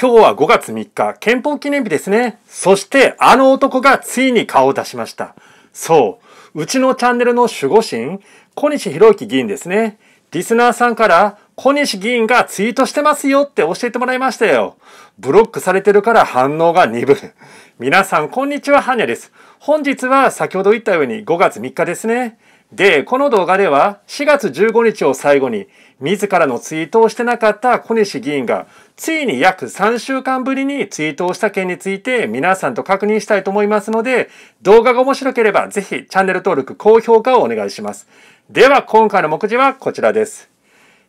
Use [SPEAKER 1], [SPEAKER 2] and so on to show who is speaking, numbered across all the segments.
[SPEAKER 1] 今日は5月3日、憲法記念日ですね。そして、あの男がついに顔を出しました。そう、うちのチャンネルの守護神、小西博之議員ですね。リスナーさんから、小西議員がツイートしてますよって教えてもらいましたよ。ブロックされてるから反応が鈍る。皆さん、こんにちは、ハニャです。本日は先ほど言ったように5月3日ですね。で、この動画では4月15日を最後に自らのツイートをしてなかった小西議員が、ついに約3週間ぶりにツイートをした件について皆さんと確認したいと思いますので、動画が面白ければぜひチャンネル登録、高評価をお願いします。では今回の目次はこちらです。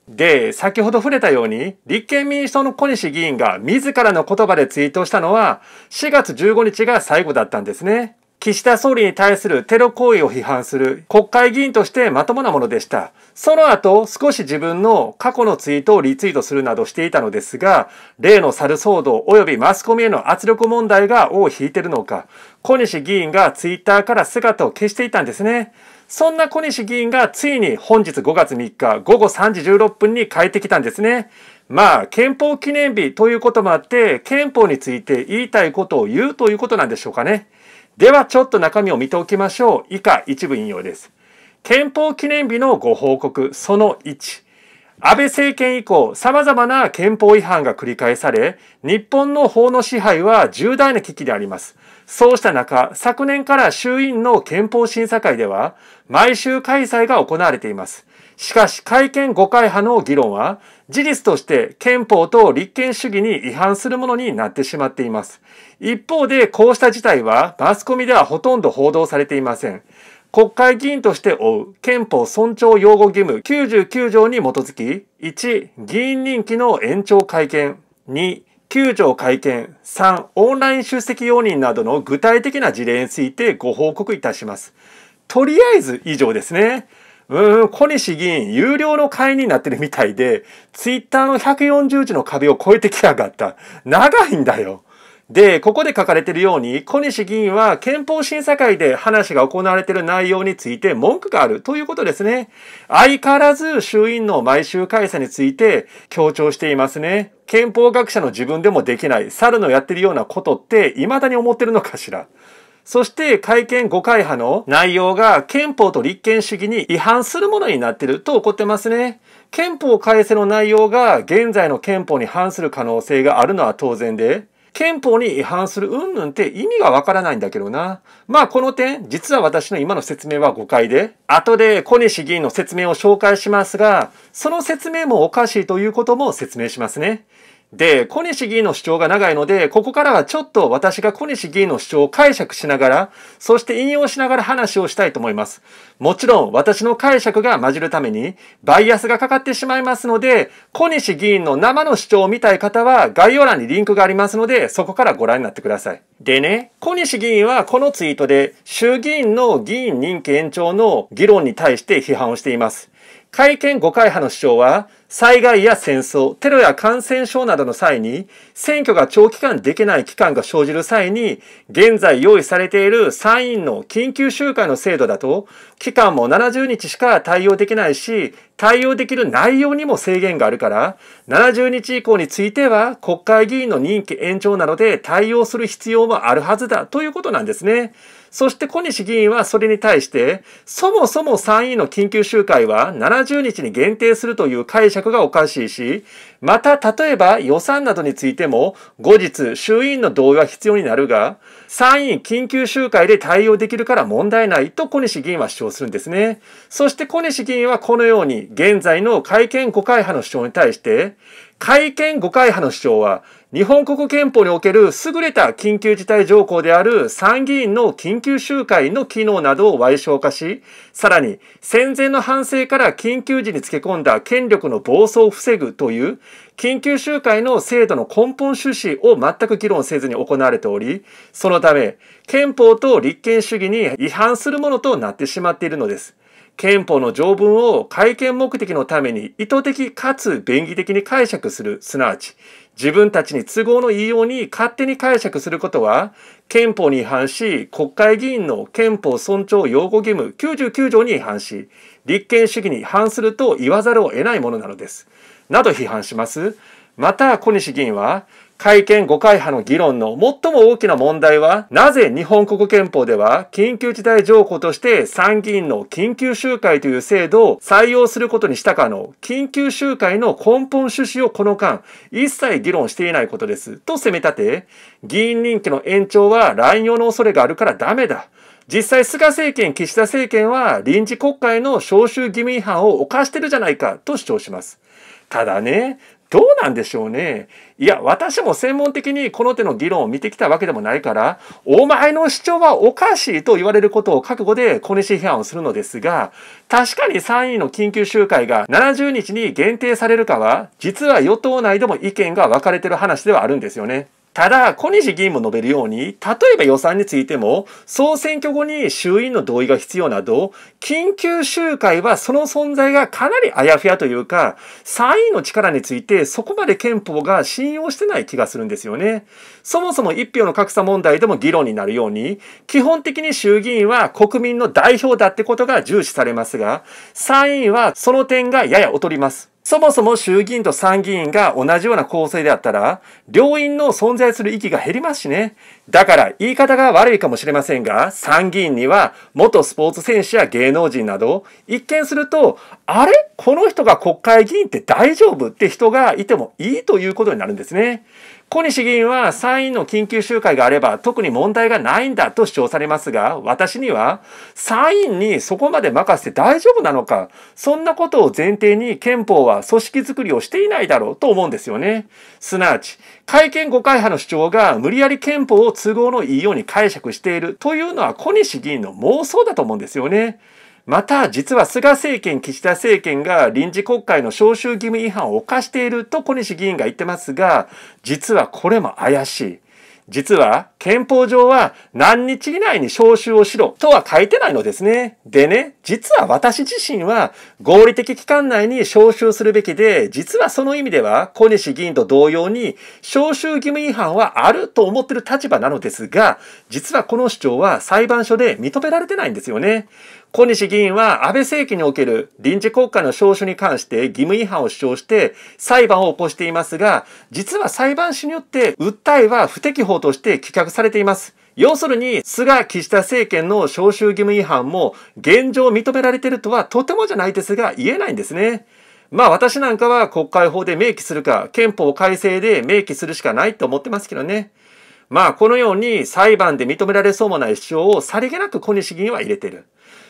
[SPEAKER 1] で、先ほど触れたように、立憲民主党の小西議員が自らの言葉でツイートしたのは、4月15日が最後だったんですね。岸田総理に対するテロ行為を批判する国会議員としてまともなものでした。その後、少し自分の過去のツイートをリツイートするなどしていたのですが、例の猿騒動及びマスコミへの圧力問題が尾を引いているのか、小西議員がツイッターから姿を消していたんですね。そんな小西議員がついに本日5月3日午後3時16分に帰ってきたんですね。まあ、憲法記念日ということもあって、憲法について言いたいことを言うということなんでしょうかね。では、ちょっと中身を見ておきましょう。以下、一部引用です。憲法記念日のご報告、その1。安倍政権以降、様々な憲法違反が繰り返され、日本の法の支配は重大な危機であります。そうした中、昨年から衆院の憲法審査会では、毎週開催が行われています。しかし、改憲誤解派の議論は、事実として憲法と立憲主義に違反するものになってしまっています。一方で、こうした事態は、マスコミではほとんど報道されていません。国会議員として負う憲法尊重擁護義務99条に基づき、1、議員任期の延長会見、2、9条会見、3、オンライン出席容認などの具体的な事例についてご報告いたします。とりあえず以上ですね。うん、小西議員、有料の会員になってるみたいで、ツイッターの140字の壁を越えてきやがった。長いんだよ。で、ここで書かれているように、小西議員は憲法審査会で話が行われている内容について文句があるということですね。相変わらず衆院の毎週開催について強調していますね。憲法学者の自分でもできない、猿のやってるようなことって未だに思ってるのかしら。そして会見誤解派の内容が憲法と立憲主義に違反するものになっていると怒ってますね。憲法改正の内容が現在の憲法に反する可能性があるのは当然で、憲法に違反する云々って意味がわからないんだけどな。まあこの点、実は私の今の説明は誤解で、後で小西議員の説明を紹介しますが、その説明もおかしいということも説明しますね。で、小西議員の主張が長いので、ここからはちょっと私が小西議員の主張を解釈しながら、そして引用しながら話をしたいと思います。もちろん、私の解釈が混じるために、バイアスがかかってしまいますので、小西議員の生の主張を見たい方は、概要欄にリンクがありますので、そこからご覧になってください。でね、小西議員はこのツイートで、衆議院の議員任期延長の議論に対して批判をしています。改憲誤解派の主張は、災害や戦争、テロや感染症などの際に、選挙が長期間できない期間が生じる際に、現在用意されている参院の緊急集会の制度だと、期間も70日しか対応できないし、対応できる内容にも制限があるから、70日以降については国会議員の任期延長などで対応する必要もあるはずだということなんですね。そして小西議員はそれに対して、そもそも参院の緊急集会は70日に限定するという解釈がおかしいし、また例えば予算などについても後日衆院の同意は必要になるが、参院緊急集会で対応できるから問題ないと小西議員は主張するんですね。そして小西議員はこのように現在の会見誤解派の主張に対して、会見誤解派の主張は日本国憲法における優れた緊急事態条項である参議院の緊急集会の機能などを賠償化し、さらに戦前の反省から緊急時につけ込んだ権力の暴走を防ぐという緊急集会の制度の根本趣旨を全く議論せずに行われており、そのため憲法と立憲主義に違反するものとなってしまっているのです。憲法の条文を改憲目的のために意図的かつ便宜的に解釈する、すなわち自分たちに都合のいいように勝手に解釈することは憲法に違反し国会議員の憲法尊重擁護義務99条に違反し立憲主義に違反すると言わざるを得ないものなのです。など批判します。また小西議員は改憲誤解派の議論の最も大きな問題は、なぜ日本国憲法では緊急事態条項として参議院の緊急集会という制度を採用することにしたかの緊急集会の根本趣旨をこの間一切議論していないことです。と責め立て、議員任期の延長は乱用の恐れがあるからダメだ。実際、菅政権、岸田政権は臨時国会の召集義務違反を犯してるじゃないかと主張します。ただね、どうなんでしょうね。いや、私も専門的にこの手の議論を見てきたわけでもないから、お前の主張はおかしいと言われることを覚悟で小西批判をするのですが、確かに参院の緊急集会が70日に限定されるかは、実は与党内でも意見が分かれてる話ではあるんですよね。ただ、小西議員も述べるように、例えば予算についても、総選挙後に衆院の同意が必要など、緊急集会はその存在がかなりあやふやというか、参院の力についてそこまで憲法が信用してない気がするんですよね。そもそも一票の格差問題でも議論になるように、基本的に衆議院は国民の代表だってことが重視されますが、参院はその点がやや劣ります。そもそも衆議院と参議院が同じような構成であったら、両院の存在する意義が減りますしね。だから言い方が悪いかもしれませんが、参議院には元スポーツ選手や芸能人など、一見すると、あれこの人が国会議員って大丈夫って人がいてもいいということになるんですね。小西議員は参院の緊急集会があれば特に問題がないんだと主張されますが、私には参院にそこまで任せて大丈夫なのか、そんなことを前提に憲法は組織づくりをしていないだろうと思うんですよね。すなわち、改憲誤解派の主張が無理やり憲法を都合のいいように解釈しているというのは小西議員の妄想だと思うんですよね。また、実は菅政権、岸田政権が臨時国会の召集義務違反を犯していると小西議員が言ってますが、実はこれも怪しい。実は憲法上は何日以内に召集をしろとは書いてないのですね。でね、実は私自身は合理的期間内に召集するべきで、実はその意味では小西議員と同様に召集義務違反はあると思ってる立場なのですが、実はこの主張は裁判所で認められてないんですよね。小西議員は安倍政権における臨時国会の召集に関して義務違反を主張して裁判を起こしていますが、実は裁判所によって訴えは不適法として棄却されています。要するに、菅岸田政権の召集義務違反も現状認められているとはとてもじゃないですが言えないんですね。まあ私なんかは国会法で明記するか、憲法改正で明記するしかないと思ってますけどね。まあこのように裁判で認められそうもない主張をさりげなく小西議員は入れてる。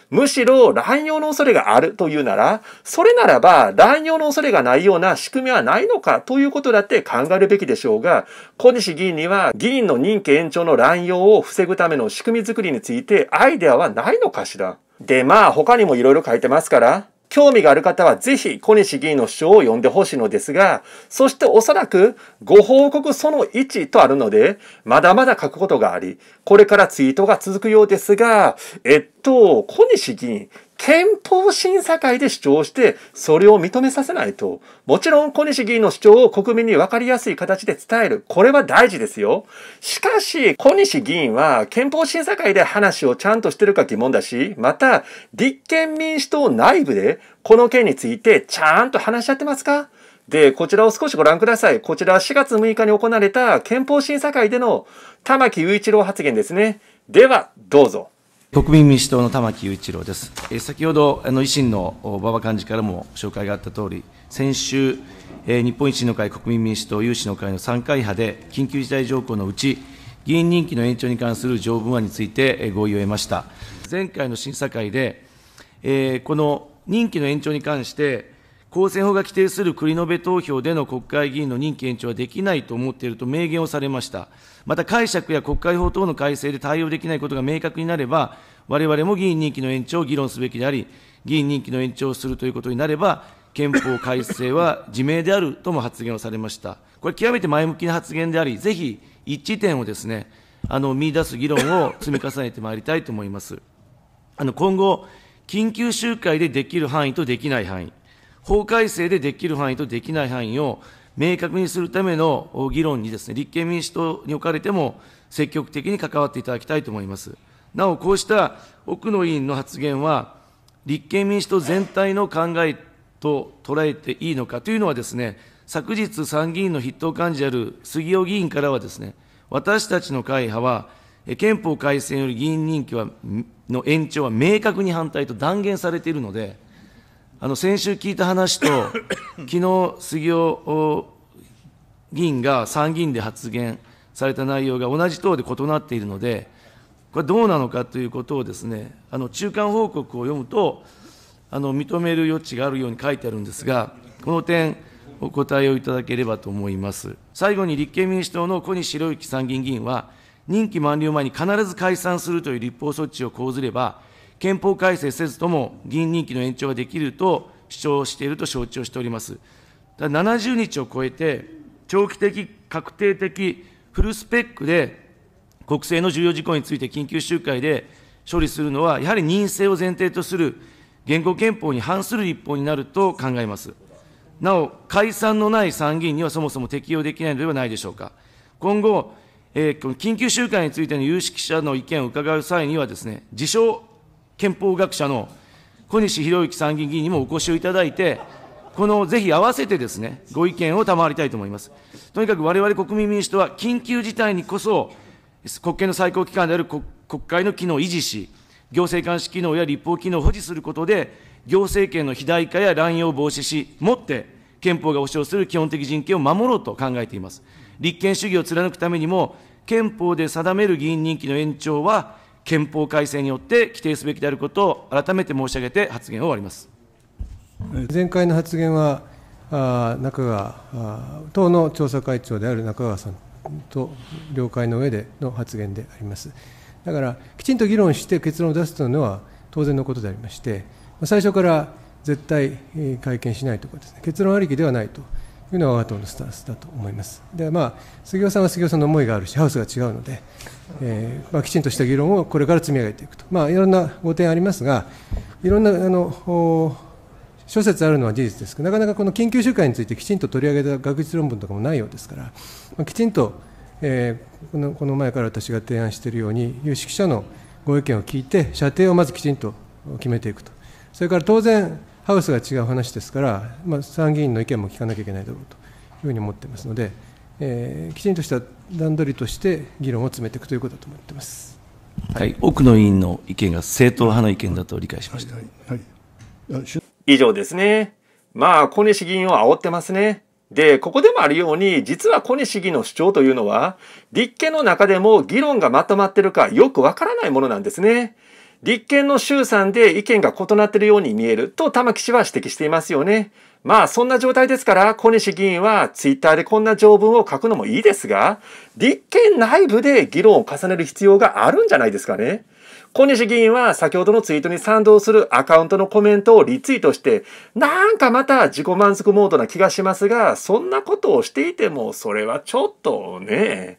[SPEAKER 1] むしろ乱用の恐れがあるというなら、それならば乱用の恐れがないような仕組みはないのかということだって考えるべきでしょうが、小西議員には議員の任期延長の乱用を防ぐための仕組みづくりについてアイデアはないのかしら。で、まあ他にもいろいろ書いてますから、興味がある方はぜひ小西議員の主張を読んでほしいのですが、そしておそらくご報告その1とあるので、まだまだ書くことがあり、これからツイートが続くようですが、えっと、小西議員、憲法審査会で主張して、それを認めさせないと。もちろん、小西議員の主張を国民に分かりやすい形で伝える。これは大事ですよ。しかし、小西議員は、憲法審査会で話をちゃんとしてるか疑問だし、また、立憲民主党内部で、この件についてちゃんと話し合ってますかで、こちらを少しご覧ください。こちら4月6日に行われた憲法審査会での玉木雄一郎発言ですね。では、どうぞ。
[SPEAKER 2] 国民民主党の玉木雄一郎です。先ほど、あの維新の馬場幹事からも紹介があった通り、先週、日本維新の会、国民民主党、有志の会の3会派で、緊急事態条項のうち、議員任期の延長に関する条文案について合意を得ました。前回の審査会で、この任期の延長に関して、公選法が規定する繰の延投票での国会議員の任期延長はできないと思っていると明言をされました。また解釈や国会法等の改正で対応できないことが明確になれば、我々も議員任期の延長を議論すべきであり、議員任期の延長をするということになれば、憲法改正は自明であるとも発言をされました。これ、極めて前向きな発言であり、ぜひ一致点をですね、あの見出す議論を積み重ねてまいりたいと思います。あの今後、緊急集会でできる範囲とできない範囲、法改正でできる範囲とできない範囲を明確にするための議論にですね、立憲民主党におかれても積極的に関わっていただきたいと思います。なお、こうした奥野委員の発言は、立憲民主党全体の考えと捉えていいのかというのはですね、昨日参議院の筆頭幹事である杉尾議員からはですね、私たちの会派は、憲法改正より議員任期はの延長は明確に反対と断言されているので、あの先週聞いた話と、昨日杉尾議員が参議院で発言された内容が同じ党で異なっているので、これ、どうなのかということをです、ね、あの中間報告を読むと、あの認める余地があるように書いてあるんですが、この点、お答えをいただければと思います。最後に立憲民主党の小西博之参議院議員は、任期満了前に必ず解散するという立法措置を講ずれば、憲法改正せずとも議員任期の延長ができると主張していると承知をしております。ただ70日を超えて、長期的、確定的、フルスペックで国政の重要事項について緊急集会で処理するのは、やはり任性を前提とする現行憲法に反する一方になると考えます。なお、解散のない参議院にはそもそも適用できないのではないでしょうか。今後、えー、緊急集会についての有識者の意見を伺う際にはですね、自称憲法学者の小西博之参議院議員にもお越しをいただいて、このぜひ合わせてですね、ご意見を賜りたいと思います。とにかく我々国民民主党は、緊急事態にこそ、国権の最高機関である国会の機能を維持し、行政監視機能や立法機能を保持することで、行政権の肥大化や乱用を防止し、もって憲法が保障する基本的人権を守ろうと考えています。立憲主義を貫くためにも、憲法で定める議員任期の延長は、憲法改正によって規定すべきであることを改めて申し上げて発言を終わります
[SPEAKER 3] 前回の発言は、あ中川党の調査会長である中川さんと了解の上での発言であります。だからきちんと議論して結論を出すというのは当然のことでありまして、最初から絶対会見しないとかです、ね、結論ありきではないというのが我が党のスタンスだと思います。でまあ、杉尾さんは杉尾さんの思いがあるし、ハウスが違うので、えーまあ、きちんとした議論をこれから積み上げていくと、まあ、いろんなご提案ありますが、いろんなあの諸説あるのは事実ですが、なかなかこの緊急集会についてきちんと取り上げた学術論文とかもないようですから、まあ、きちんと、えー、このこの前から私が提案しているように、有識者のご意見を聞いて、射程をまずきちんと決めていくと、それから当然、ハウスが違う話ですから、まあ、参議院の意見も聞かなきゃいけないだろうというふうに思ってますので、えー、きちんとした段取りとして議論を詰めていくということだと思ってます、
[SPEAKER 2] はい、奥野委員の意見が正統派の意見だと理解しました、はいはい、
[SPEAKER 1] 以上ですねまあ小西議員を煽ってますねで、ここでもあるように、実は小西議員の主張というのは、立憲の中でも議論がまとまってるかよくわからないものなんですね。立憲の衆参で意見が異なっているように見えると玉木氏は指摘していますよね。まあそんな状態ですから小西議員はツイッターでこんな条文を書くのもいいですが立憲内部で議論を重ねる必要があるんじゃないですかね。小西議員は先ほどのツイートに賛同するアカウントのコメントをリツイートして、なんかまた自己満足モードな気がしますが、そんなことをしていても、それはちょっとね、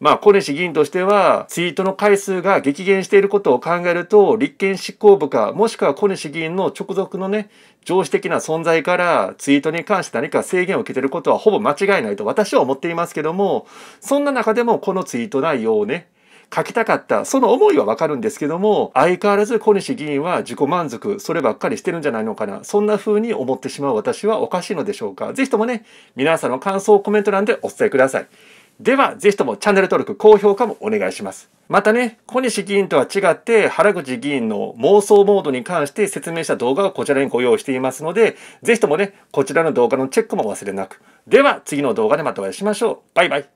[SPEAKER 1] まあ、小西議員としては、ツイートの回数が激減していることを考えると、立憲執行部か、もしくは小西議員の直属のね、上司的な存在から、ツイートに関して何か制限を受けていることはほぼ間違いないと私は思っていますけども、そんな中でもこのツイート内容をね、書きたかった、その思いはわかるんですけども、相変わらず小西議員は自己満足、そればっかりしてるんじゃないのかな、そんな風に思ってしまう私はおかしいのでしょうか。ぜひともね、皆さんの感想、コメント欄でお伝えください。では、ぜひともチャンネル登録、高評価もお願いします。またね、小西議員とは違って、原口議員の妄想モードに関して説明した動画をこちらにご用意していますので、ぜひともね、こちらの動画のチェックも忘れなく。では、次の動画でまたお会いしましょう。バイバイ。